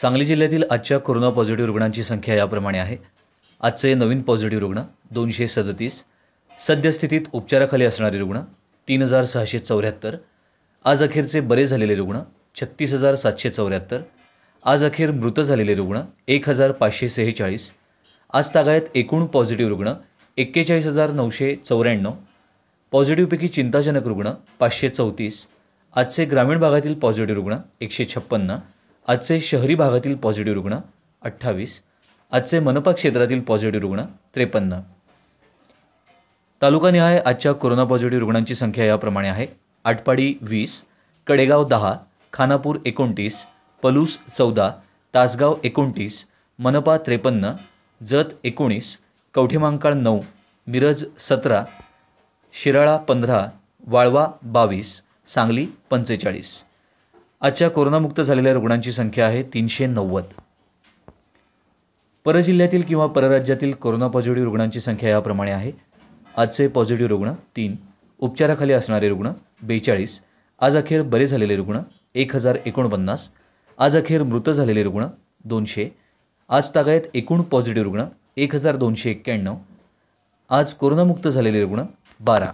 सांगली जिल्ह्यातील आजच्या corona positive रुग्णांची संख्या याप्रमाणे आहे आजचे नवीन पॉझिटिव्ह रुग्ण दोनशे सदतीस सद्यस्थितीत उपचाराखाली असणारे रुग्ण तीन हजार सहाशे चौऱ्याहत्तर आज अखेरचे बरे झालेले रुग्ण छत्तीस हजार सातशे चौऱ्याहत्तर आज अखेर मृत झालेले रुग्ण एक हजार पाचशे सेहेचाळीस आज तागायत एकूण पॉझिटिव्ह रुग्ण एक्केचाळीस हजार नऊशे चौऱ्याण्णव पॉझिटिव्हपैकी चिंताजनक रुग्ण पाचशे चौतीस आजचे ग्रामीण भागातील पॉझिटिव्ह रुग्ण एकशे छप्पन्न आजचे शहरी भागातील पॉझिटिव्ह रुग्ण अठ्ठावीस आजचे मनपा क्षेत्रातील पॉझिटिव्ह रुग्ण त्रेपन्न तालुकानिहाय आजच्या कोरोना पॉझिटिव्ह रुग्णांची संख्या याप्रमाणे आहे आटपाडी वीस कडेगाव दहा खानापूर एकोणतीस पलूस चौदा तासगाव एकोणतीस मनपा त्रेपन्न जत एकोणीस कवठेमांकाळ नऊ मिरज सतरा शिराळा पंधरा वाळवा बावीस सांगली पंचेचाळीस आजच्या कोरोनामुक्त झालेल्या रुग्णांची संख्या आहे तीनशे नव्वद परजिल्ह्यातील किंवा परराज्यातील कोरोना पॉझिटिव्ह रुग्णांची संख्या याप्रमाणे आहे आजचे पॉझिटिव्ह रुग्ण तीन उपचाराखाली असणारे रुग्ण बेचाळीस आज अखेर बरे झालेले रुग्ण एक हजार एकोणपन्नास आज अखेर मृत झालेले रुग्ण दोनशे आज तागायत एकूण पॉझिटिव्ह रुग्ण एक हजार दोनशे एक्क्याण्णव आज कोरोनामुक्त झालेले रुग्ण बारा